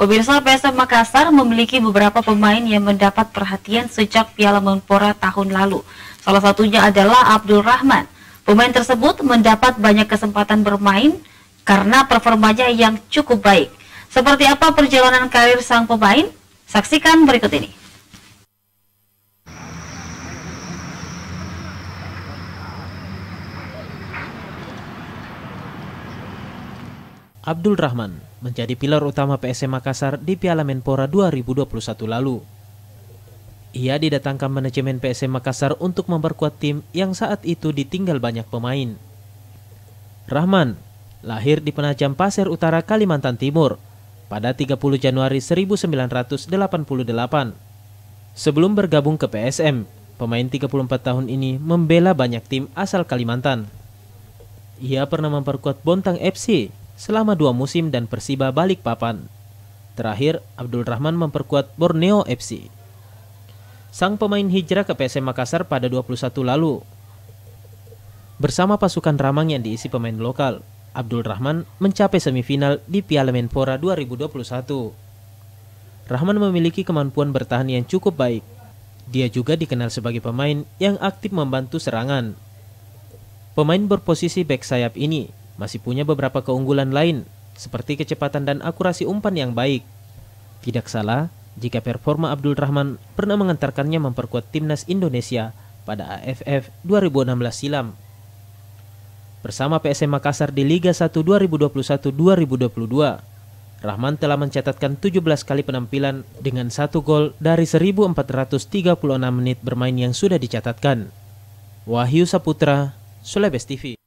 Pemirsa PSM Makassar memiliki beberapa pemain yang mendapat perhatian sejak Piala Menpora tahun lalu. Salah satunya adalah Abdul Rahman. Pemain tersebut mendapat banyak kesempatan bermain karena performanya yang cukup baik. Seperti apa perjalanan karir sang pemain? Saksikan berikut ini. Abdul Rahman menjadi pilar utama PSM Makassar di Piala Menpora 2021 lalu. Ia didatangkan manajemen PSM Makassar untuk memperkuat tim yang saat itu ditinggal banyak pemain. Rahman lahir di Penajam Pasir Utara Kalimantan Timur pada 30 Januari 1988. Sebelum bergabung ke PSM, pemain 34 tahun ini membela banyak tim asal Kalimantan. Ia pernah memperkuat Bontang FC selama dua musim dan Persiba balik papan. Terakhir, Abdul Rahman memperkuat Borneo FC. Sang pemain hijrah ke PSM Makassar pada 21 lalu. Bersama pasukan Ramang yang diisi pemain lokal, Abdul Rahman mencapai semifinal di Piala Menpora 2021. Rahman memiliki kemampuan bertahan yang cukup baik. Dia juga dikenal sebagai pemain yang aktif membantu serangan. Pemain berposisi back sayap ini masih punya beberapa keunggulan lain seperti kecepatan dan akurasi umpan yang baik. Tidak salah jika performa Abdul Rahman pernah mengantarkannya memperkuat timnas Indonesia pada AFF 2016 silam. Bersama PSM Makassar di Liga 1 2021-2022, Rahman telah mencatatkan 17 kali penampilan dengan satu gol dari 1436 menit bermain yang sudah dicatatkan. Wahyu Saputra, Sulebes TV.